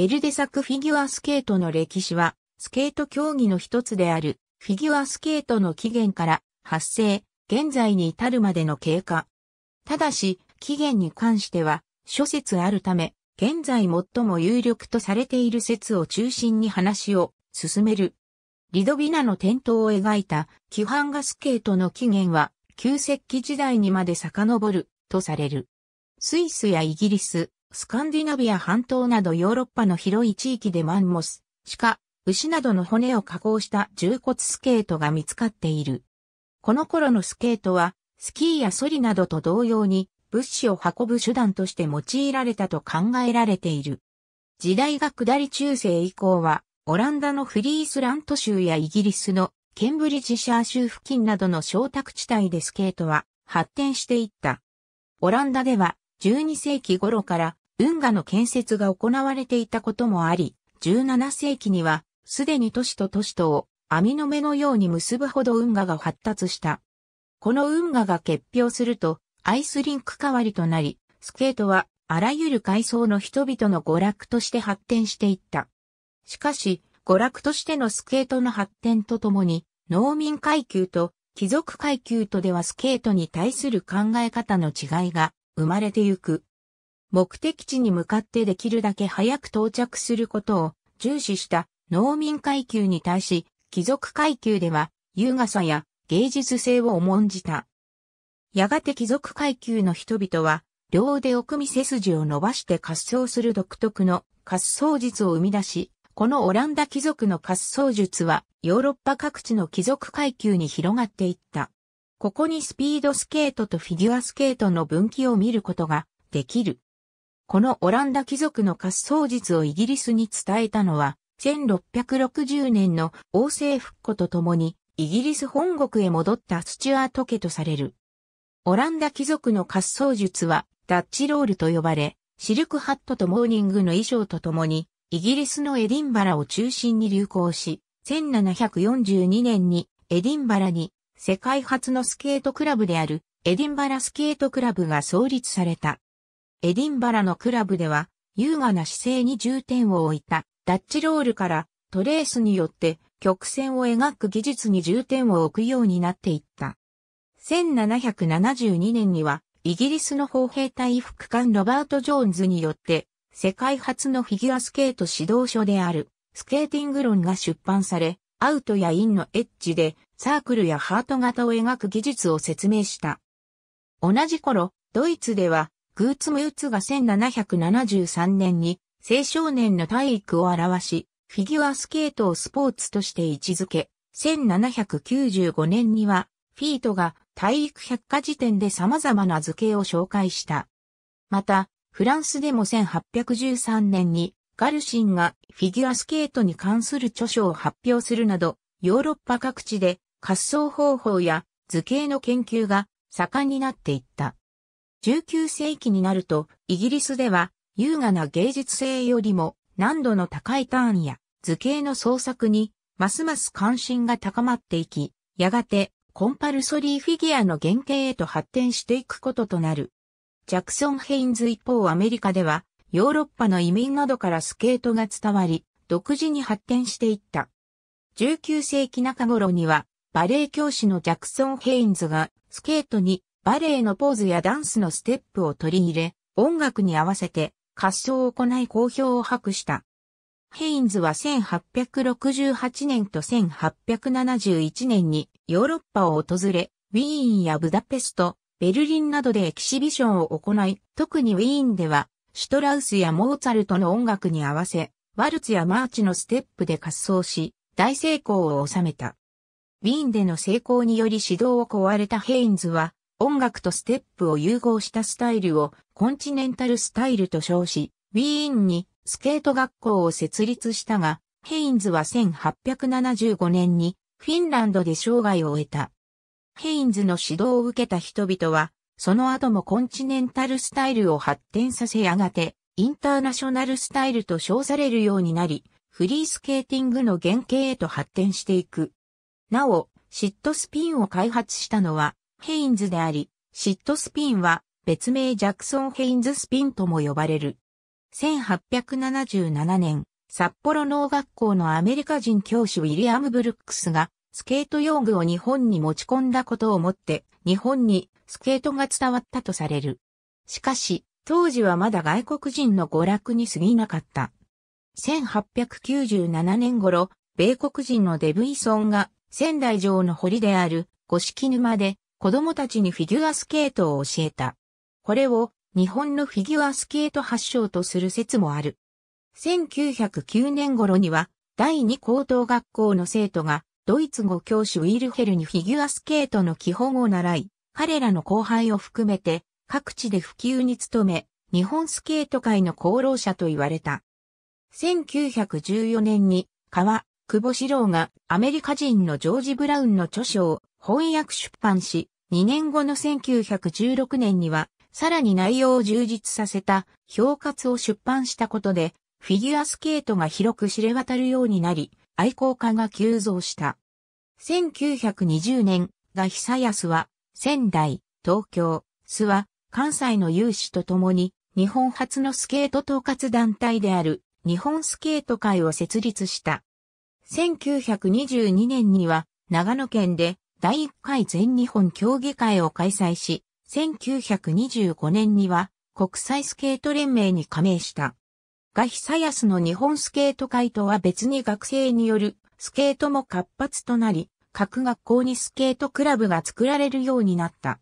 ベルデ作フィギュアスケートの歴史は、スケート競技の一つである、フィギュアスケートの起源から発生、現在に至るまでの経過。ただし、起源に関しては、諸説あるため、現在最も有力とされている説を中心に話を進める。リドビナの転倒を描いた、規範がスケートの起源は、旧石器時代にまで遡る、とされる。スイスやイギリス、スカンディナビア半島などヨーロッパの広い地域でマンモス、鹿、牛などの骨を加工した重骨スケートが見つかっている。この頃のスケートは、スキーやソリなどと同様に、物資を運ぶ手段として用いられたと考えられている。時代が下り中世以降は、オランダのフリースラント州やイギリスのケンブリッジシャー州付近などの小宅地帯でスケートは発展していった。オランダでは12世紀頃から運河の建設が行われていたこともあり、17世紀にはすでに都市と都市とを網の目のように結ぶほど運河が発達した。この運河が結氷するとアイスリンク代わりとなり、スケートはあらゆる階層の人々の娯楽として発展していった。しかし、娯楽としてのスケートの発展とともに、農民階級と貴族階級とではスケートに対する考え方の違いが生まれてゆく。目的地に向かってできるだけ早く到着することを重視した農民階級に対し、貴族階級では優雅さや芸術性を重んじた。やがて貴族階級の人々は、両腕を組み背筋を伸ばして滑走する独特の滑走術を生み出し、このオランダ貴族の滑走術はヨーロッパ各地の貴族階級に広がっていった。ここにスピードスケートとフィギュアスケートの分岐を見ることができる。このオランダ貴族の滑走術をイギリスに伝えたのは、1660年の王政復古とともに、イギリス本国へ戻ったスチュアート家とされる。オランダ貴族の滑走術は、ダッチロールと呼ばれ、シルクハットとモーニングの衣装とともに、イギリスのエディンバラを中心に流行し、1742年にエディンバラに世界初のスケートクラブであるエディンバラスケートクラブが創立された。エディンバラのクラブでは、優雅な姿勢に重点を置いたダッチロールからトレースによって曲線を描く技術に重点を置くようになっていった。1772年にはイギリスの砲兵隊副官ロバート・ジョーンズによって世界初のフィギュアスケート指導書であるスケーティング論が出版され、アウトやインのエッジでサークルやハート型を描く技術を説明した。同じ頃、ドイツではグーツムーツが1773年に青少年の体育を表し、フィギュアスケートをスポーツとして位置づけ、1795年には、フィートが体育百科事典で様々な図形を紹介した。また、フランスでも1813年に、ガルシンがフィギュアスケートに関する著書を発表するなど、ヨーロッパ各地で滑走方法や図形の研究が盛んになっていった。19世紀になると、イギリスでは、優雅な芸術性よりも難度の高いターンや図形の創作に、ますます関心が高まっていき、やがて、コンパルソリーフィギュアの原型へと発展していくこととなる。ジャクソン・ヘインズ一方アメリカでは、ヨーロッパの移民などからスケートが伝わり、独自に発展していった。19世紀中頃には、バレエ教師のジャクソン・ヘインズが、スケートにバレエのポーズやダンスのステップを取り入れ、音楽に合わせて合走を行い好評を博した。ヘインズは1868年と1871年にヨーロッパを訪れ、ウィーンやブダペスト、ベルリンなどでエキシビションを行い、特にウィーンでは、シュトラウスやモーツァルトの音楽に合わせ、ワルツやマーチのステップで滑走し、大成功を収めた。ウィーンでの成功により指導を壊われたヘインズは、音楽とステップを融合したスタイルをコンチネンタルスタイルと称し、ウィーンにスケート学校を設立したが、ヘインズは1875年にフィンランドで生涯を終えた。ヘインズの指導を受けた人々は、その後もコンチネンタルスタイルを発展させやがて、インターナショナルスタイルと称されるようになり、フリースケーティングの原型へと発展していく。なお、シットスピンを開発したのは、ヘインズであり、シットスピンは別名ジャクソン・ヘインズスピンとも呼ばれる。1877年、札幌農学校のアメリカ人教師ウィリアム・ブルックスがスケート用具を日本に持ち込んだことをもって日本にスケートが伝わったとされる。しかし、当時はまだ外国人の娯楽に過ぎなかった。1897年頃、米国人のデブイソンが仙台城の堀である五色沼で子供たちにフィギュアスケートを教えた。これを日本のフィギュアスケート発祥とする説もある。1909年頃には第二高等学校の生徒がドイツ語教師ウィルヘルにフィギュアスケートの基本を習い、彼らの後輩を含めて各地で普及に努め、日本スケート界の功労者と言われた。1914年に川久保史郎がアメリカ人のジョージ・ブラウンの著書を翻訳出版し、2年後の1916年には、さらに内容を充実させた評活を出版したことで、フィギュアスケートが広く知れ渡るようになり、愛好家が急増した。1920年、が久安は、仙台、東京、諏訪、関西の有志と共に、日本初のスケート統括団体である、日本スケート会を設立した。1922年には長野県で第1回全日本競技会を開催し、1925年には国際スケート連盟に加盟した。ガヒサヤスの日本スケート会とは別に学生によるスケートも活発となり、各学校にスケートクラブが作られるようになった。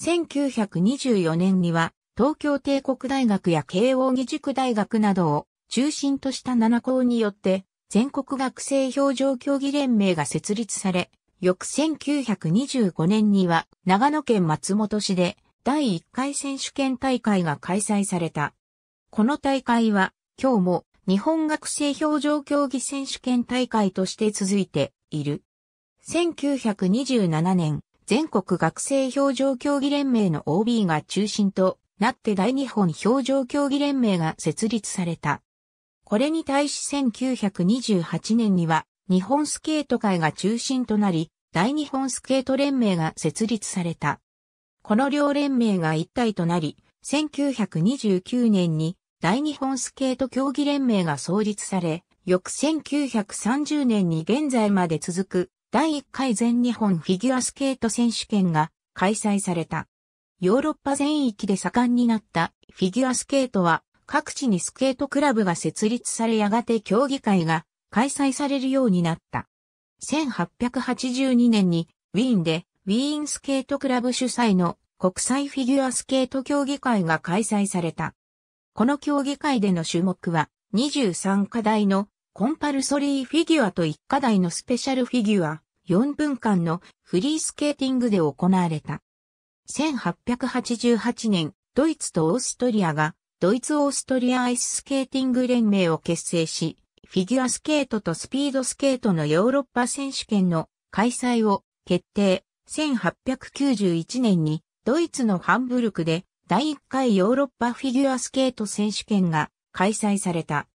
1924年には東京帝国大学や慶応義塾大学などを中心とした7校によって全国学生表情競技連盟が設立され、翌1925年には長野県松本市で第1回選手権大会が開催された。この大会は今日も日本学生表情競技選手権大会として続いている。1927年、全国学生表情競技連盟の OB が中心となって大日本表情競技連盟が設立された。これに対し1928年には日本スケート界が中心となり、大日本スケート連盟が設立された。この両連盟が一体となり、1929年に大日本スケート競技連盟が創立され、翌1930年に現在まで続く第1回全日本フィギュアスケート選手権が開催された。ヨーロッパ全域で盛んになったフィギュアスケートは各地にスケートクラブが設立されやがて競技会が開催されるようになった。1882年にウィーンでウィーンスケートクラブ主催の国際フィギュアスケート競技会が開催された。この競技会での種目は23課題のコンパルソリーフィギュアと1課題のスペシャルフィギュア4分間のフリースケーティングで行われた。1888年、ドイツとオーストリアがドイツ・オーストリアアイススケーティング連盟を結成し、フィギュアスケートとスピードスケートのヨーロッパ選手権の開催を決定。1891年にドイツのハンブルクで第1回ヨーロッパフィギュアスケート選手権が開催された。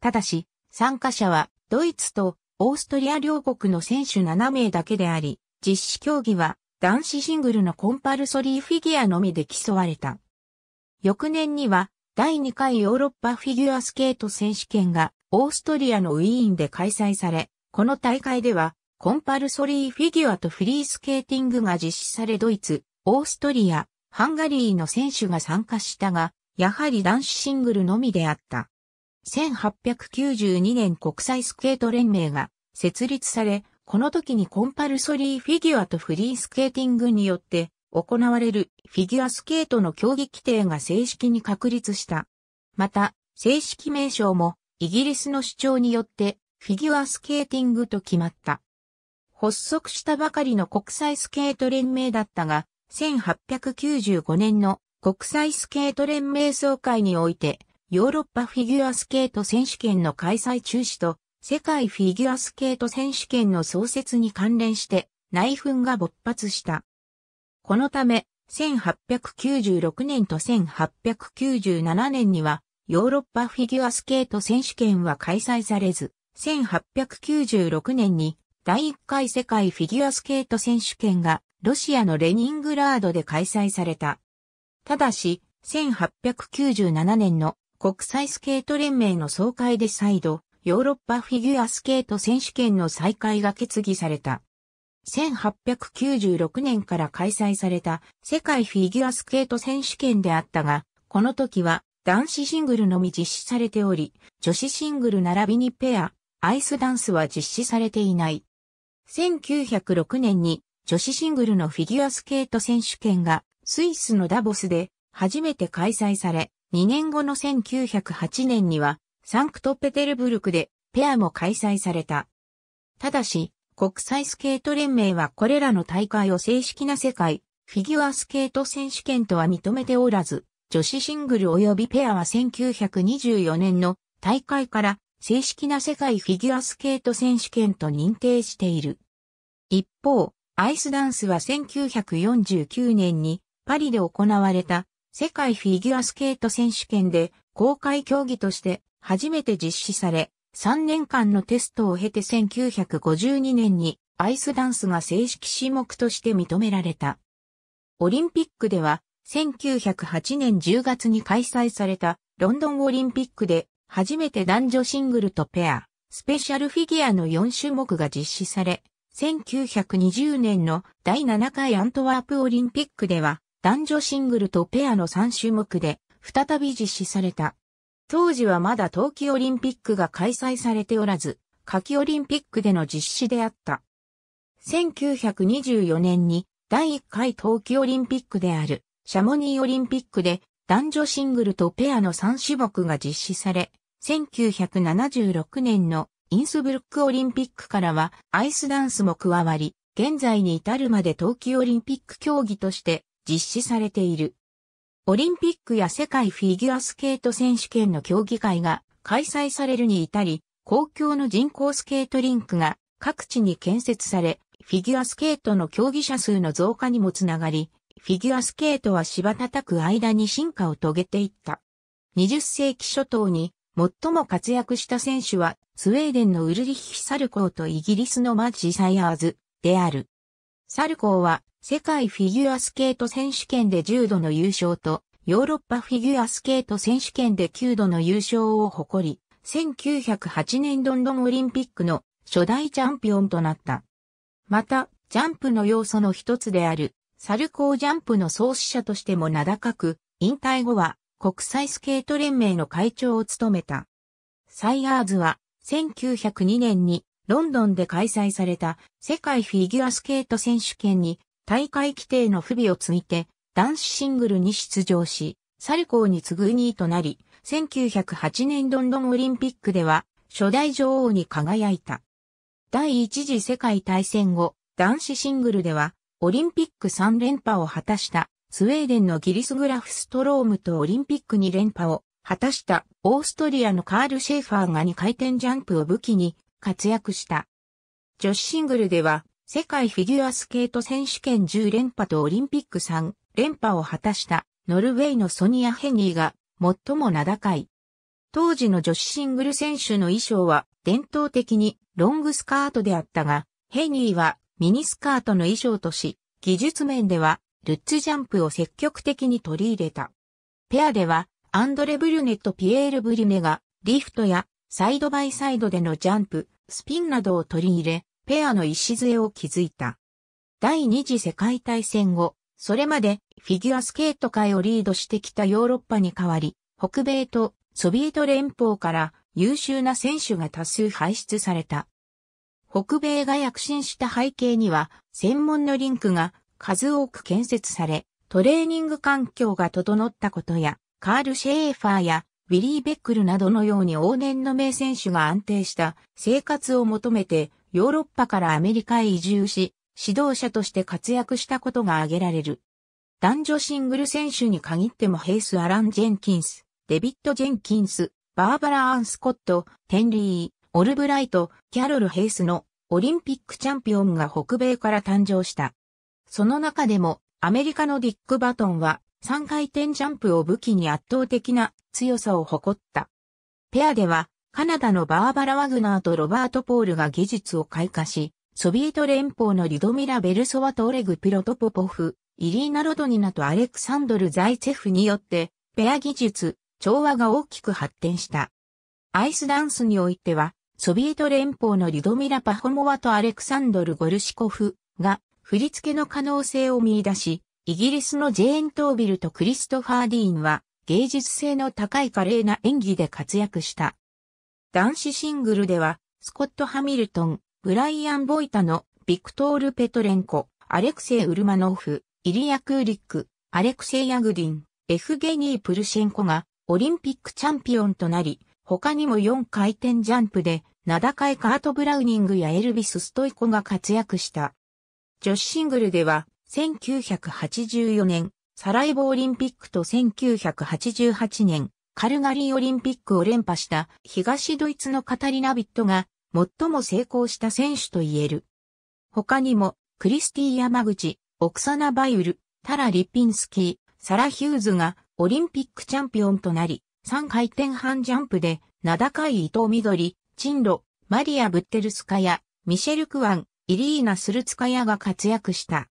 ただし、参加者はドイツとオーストリア両国の選手7名だけであり、実施競技は男子シングルのコンパルソリーフィギュアのみで競われた。翌年には第2回ヨーロッパフィギュアスケート選手権がオーストリアのウィーンで開催され、この大会ではコンパルソリーフィギュアとフリースケーティングが実施されドイツ、オーストリア、ハンガリーの選手が参加したが、やはり男子シングルのみであった。1892年国際スケート連盟が設立され、この時にコンパルソリーフィギュアとフリースケーティングによって行われるフィギュアスケートの競技規定が正式に確立した。また、正式名称もイギリスの主張によってフィギュアスケーティングと決まった。発足したばかりの国際スケート連盟だったが、1895年の国際スケート連盟総会において、ヨーロッパフィギュアスケート選手権の開催中止と、世界フィギュアスケート選手権の創設に関連して、内紛が勃発した。このため、1896年と1897年には、ヨーロッパフィギュアスケート選手権は開催されず、1896年に第1回世界フィギュアスケート選手権がロシアのレニングラードで開催された。ただし、1897年の国際スケート連盟の総会で再度、ヨーロッパフィギュアスケート選手権の再開が決議された。1896年から開催された世界フィギュアスケート選手権であったが、この時は男子シングルのみ実施されており、女子シングル並びにペア、アイスダンスは実施されていない。1906年に女子シングルのフィギュアスケート選手権がスイスのダボスで初めて開催され、2年後の1908年にはサンクトペテルブルクでペアも開催された。ただし、国際スケート連盟はこれらの大会を正式な世界、フィギュアスケート選手権とは認めておらず、女子シングル及びペアは1924年の大会から正式な世界フィギュアスケート選手権と認定している。一方、アイスダンスは1949年にパリで行われた世界フィギュアスケート選手権で公開競技として初めて実施され、3年間のテストを経て1952年にアイスダンスが正式種目として認められた。オリンピックでは1908年10月に開催されたロンドンオリンピックで初めて男女シングルとペア、スペシャルフィギュアの4種目が実施され、1920年の第7回アントワープオリンピックでは男女シングルとペアの3種目で再び実施された。当時はまだ冬季オリンピックが開催されておらず、夏季オリンピックでの実施であった。1924年に第1回冬季オリンピックであるシャモニーオリンピックで男女シングルとペアの3種目が実施され、1976年のインスブルックオリンピックからはアイスダンスも加わり、現在に至るまで冬季オリンピック競技として実施されている。オリンピックや世界フィギュアスケート選手権の競技会が開催されるに至り、公共の人工スケートリンクが各地に建設され、フィギュアスケートの競技者数の増加にもつながり、フィギュアスケートは芝叩く間に進化を遂げていった。20世紀初頭に最も活躍した選手はスウェーデンのウルリヒ・サルコーとイギリスのマッジ・サイアーズである。サルコーは世界フィギュアスケート選手権で10度の優勝と、ヨーロッパフィギュアスケート選手権で9度の優勝を誇り、1908年ロンドンオリンピックの初代チャンピオンとなった。また、ジャンプの要素の一つである、サルコージャンプの創始者としても名高く、引退後は国際スケート連盟の会長を務めた。サイアーズは1902年にロンドンで開催された世界フィギュアスケート選手権に大会規定の不備をついて、男子シングルに出場し、サルコーに次ぐ2位となり、1908年ロンドンオリンピックでは、初代女王に輝いた。第一次世界大戦後、男子シングルでは、オリンピック3連覇を果たした、スウェーデンのギリスグラフストロームとオリンピック2連覇を果たしたオーストリアのカール・シェーファーが2回転ジャンプを武器に活躍した。女子シングルでは世界フィギュアスケート選手権10連覇とオリンピック3連覇を果たしたノルウェーのソニア・ヘニーが最も名高い。当時の女子シングル選手の衣装は伝統的にロングスカートであったが、ヘニーはミニスカートの衣装とし、技術面ではルッツジャンプを積極的に取り入れた。ペアではアンドレ・ブリュネとピエール・ブリュネがリフトやサイドバイサイドでのジャンプ、スピンなどを取り入れ、ペアの礎を築いた。第二次世界大戦後、それまでフィギュアスケート界をリードしてきたヨーロッパに代わり、北米とソビエト連邦から優秀な選手が多数輩出された。北米が躍進した背景には、専門のリンクが数多く建設され、トレーニング環境が整ったことや、カール・シェーファーやウィリー・ベックルなどのように往年の名選手が安定した生活を求めてヨーロッパからアメリカへ移住し、指導者として活躍したことが挙げられる。男女シングル選手に限ってもヘイス・アラン・ジェンキンス、デビッド・ジェンキンス、バーバラ・アン・スコット、テンリー、オルブライト、キャロル・ヘイスのオリンピックチャンピオンが北米から誕生した。その中でもアメリカのディック・バトンは3回転ジャンプを武器に圧倒的な強さを誇った。ペアではカナダのバーバラ・ワグナーとロバート・ポールが技術を開花し、ソビエト連邦のリドミラ・ベルソワとオレグ・ピロトポポフ、イリーナ・ロドニナとアレクサンドル・ザイツェフによって、ペア技術、調和が大きく発展した。アイスダンスにおいては、ソビエト連邦のリドミラ・パホモワとアレクサンドル・ゴルシコフが振り付けの可能性を見出し、イギリスのジェーン・トービルとクリストファー・ディーンは芸術性の高い華麗な演技で活躍した。男子シングルでは、スコット・ハミルトン、ブライアン・ボイタの、ビクトール・ペトレンコ、アレクセイ・ウルマノフ、イリア・クーリック、アレクセイ・ヤグディン、エフゲニー・プルシェンコが、オリンピックチャンピオンとなり、他にも4回転ジャンプで、名高いカート・ブラウニングやエルビス・ストイコが活躍した。女子シングルでは、1984年、サラエボオリンピックと1988年、カルガリーオリンピックを連覇した東ドイツのカタリナ・ビットが最も成功した選手と言える。他にも、クリスティー・山口、オクサナ・バイウル、タラ・リピンスキー、サラ・ヒューズがオリンピックチャンピオンとなり、3回転半ジャンプで、名高い伊藤緑、ンロ、マリア・ブッテルスカヤ、ミシェル・クワン、イリーナ・スルツカヤが活躍した。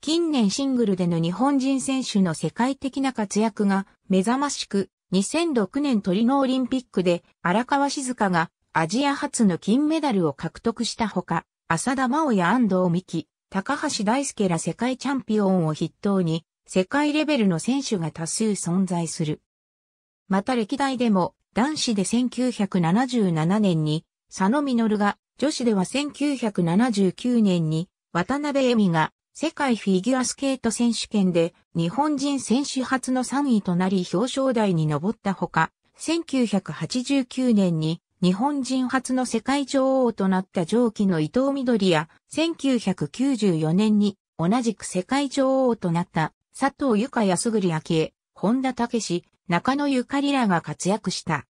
近年シングルでの日本人選手の世界的な活躍が目覚ましく2006年トリノオリンピックで荒川静香がアジア初の金メダルを獲得したほか、浅田真央や安藤美希、高橋大輔ら世界チャンピオンを筆頭に、世界レベルの選手が多数存在する。また歴代でも男子で1977年に佐野実が、女子では1979年に渡辺恵美が、世界フィギュアスケート選手権で日本人選手初の3位となり表彰台に上ったほか、1989年に日本人初の世界女王となった上記の伊藤緑や、1994年に同じく世界女王となった佐藤ゆかやすぐりあ本田武史、中野ゆかりらが活躍した。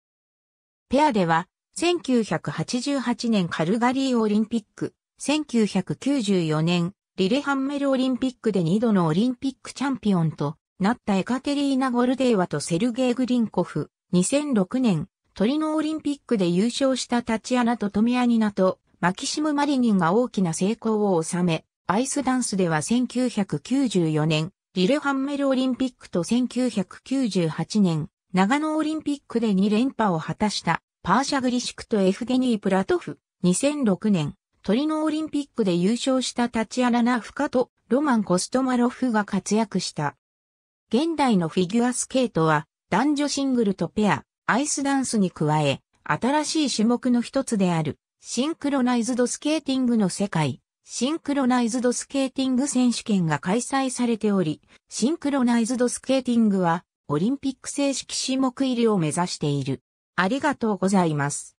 ペアでは、1988年カルガリーオリンピック、1994年リレハンメルオリンピックで2度のオリンピックチャンピオンとなったエカテリーナ・ゴルデーワとセルゲイ・グリンコフ、2006年、トリノオリンピックで優勝したタチアナとトミアニナとマキシム・マリニンが大きな成功を収め、アイスダンスでは1994年、リレハンメルオリンピックと1998年、長野オリンピックで2連覇を果たしたパーシャグリシクとエフゲニー・プラトフ、2006年、トリノオリンピックで優勝したタチアラナフカとロマン・コストマロフが活躍した。現代のフィギュアスケートは男女シングルとペア、アイスダンスに加え、新しい種目の一つであるシンクロナイズドスケーティングの世界、シンクロナイズドスケーティング選手権が開催されており、シンクロナイズドスケーティングはオリンピック正式種目入りを目指している。ありがとうございます。